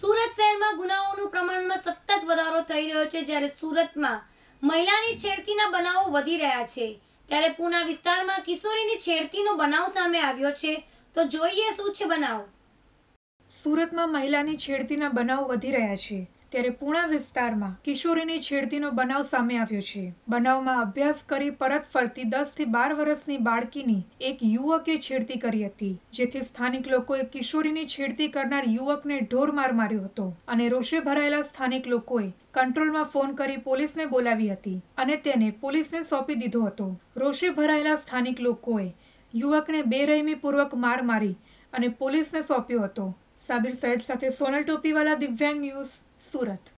સુરત શહેરમાં ગુનાઓનું પ્રમાણમાં સતત વધારો થઈ રહ્યો છે જ્યારે સુરતમાં મહિલાની છેડતીના બનાવો વધી રહ્યા છે ત્યારે પૂના વિસ્તારમાં કિશોરીની છેડતીનો બનાવ સામે આવ્યો છે તો જોઈએ શું છે બનાવ સુરતમાં મહિલાની છેડતીના બનાવ વધી રહ્યા છે ત્યારે પૂણા વિસ્તારમાં કિશોરીની છેડતીનો બનાવ સામે આવ્યો છે બનાવમાં અભ્યાસ કરી પરત ફરતી દસથી બાર વર્ષની બાળકીની એક યુવકે છેડતી કરી હતી જેથી સ્થાનિક લોકોએ કિશોરીની છેડતી કરનાર યુવકને ઢોર માર માર્યો હતો અને રોષે ભરાયેલા સ્થાનિક લોકોએ કંટ્રોલમાં ફોન કરી પોલીસને બોલાવી હતી અને તેને પોલીસને સોંપી દીધો હતો રોષે ભરાયેલા સ્થાનિક લોકોએ યુવકને બેરહેમીપૂર્વક માર મારી અને પોલીસને સોંપ્યો હતો સાબિર સૈદ સાથે સોનલ ટોપીવાલા દિવ્યાંગ ન્યૂઝ સુરત